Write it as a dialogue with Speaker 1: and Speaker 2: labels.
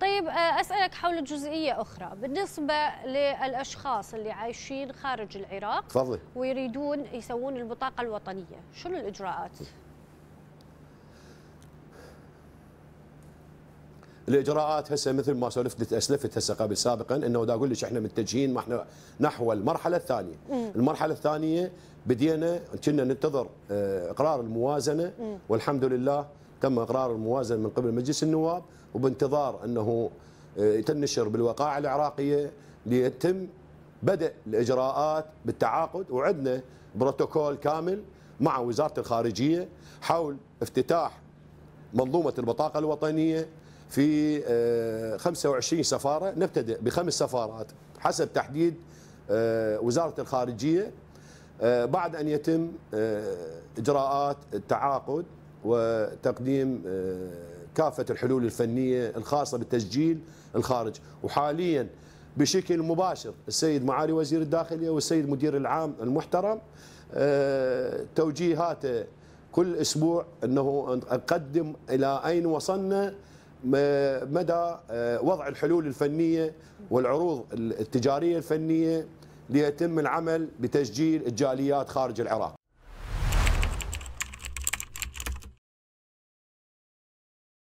Speaker 1: طيب آه، اسالك حول جزئيه اخرى بالنسبه للاشخاص اللي عايشين خارج العراق فضل. ويريدون يسوون البطاقه الوطنيه شنو الاجراءات
Speaker 2: الاجراءات هسه مثل ما سولفت اسلفت هسه قبل سابقا انه دا اقول لك احنا متجهين ما احنا نحو المرحله الثانيه مم. المرحله الثانيه بدينا كنا ننتظر آه، اقرار الموازنه مم. والحمد لله تم اقرار الموازنه من قبل مجلس النواب وبانتظار انه آه، تنشر بالوقائع العراقيه ليتم بدء الاجراءات بالتعاقد وعندنا بروتوكول كامل مع وزاره الخارجيه حول افتتاح منظومه البطاقه الوطنيه في 25 آه، سفاره نبتدئ بخمس سفارات حسب تحديد آه، وزاره الخارجيه بعد ان يتم اجراءات التعاقد وتقديم آه، كافة الحلول الفنية الخاصة بالتسجيل الخارج وحاليا بشكل مباشر السيد معالي وزير الداخلية والسيد مدير العام المحترم آه، توجيهاته كل أسبوع أنه نقدم إلى أين وصلنا مدى آه، وضع الحلول الفنية والعروض التجارية الفنية ليتم العمل بتسجيل الجاليات خارج العراق